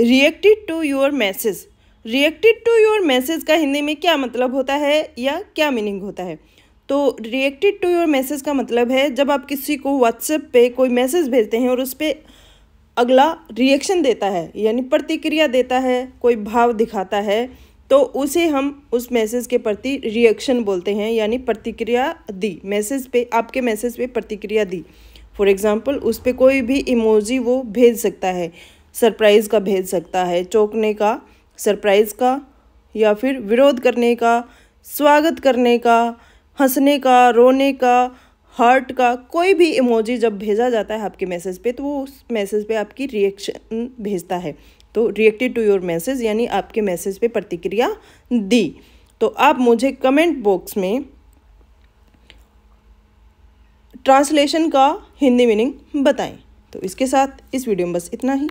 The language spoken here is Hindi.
reacted to your message reacted to your message का हिंदी में क्या मतलब होता है या क्या मीनिंग होता है तो रिएक्टेड टू योर मैसेज का मतलब है जब आप किसी को व्हाट्सएप पे कोई मैसेज भेजते हैं और उस पर अगला रिएक्शन देता है यानी प्रतिक्रिया देता है कोई भाव दिखाता है तो उसे हम उस मैसेज के प्रति रिएक्शन बोलते हैं यानी प्रतिक्रिया दी मैसेज पे आपके मैसेज पे प्रतिक्रिया दी फॉर एग्ज़ाम्पल उस पर कोई भी इमोजी वो भेज सकता है सरप्राइज़ का भेज सकता है चौंकने का सरप्राइज़ का या फिर विरोध करने का स्वागत करने का हंसने का रोने का हार्ट का कोई भी इमोजी जब भेजा जाता है आपके मैसेज पे तो वो उस मैसेज पे आपकी रिएक्शन भेजता है तो रिएक्टेड टू योर मैसेज यानी आपके मैसेज पे प्रतिक्रिया दी तो आप मुझे कमेंट बॉक्स में ट्रांसलेशन का हिंदी मीनिंग बताएं तो इसके साथ इस वीडियो में बस इतना ही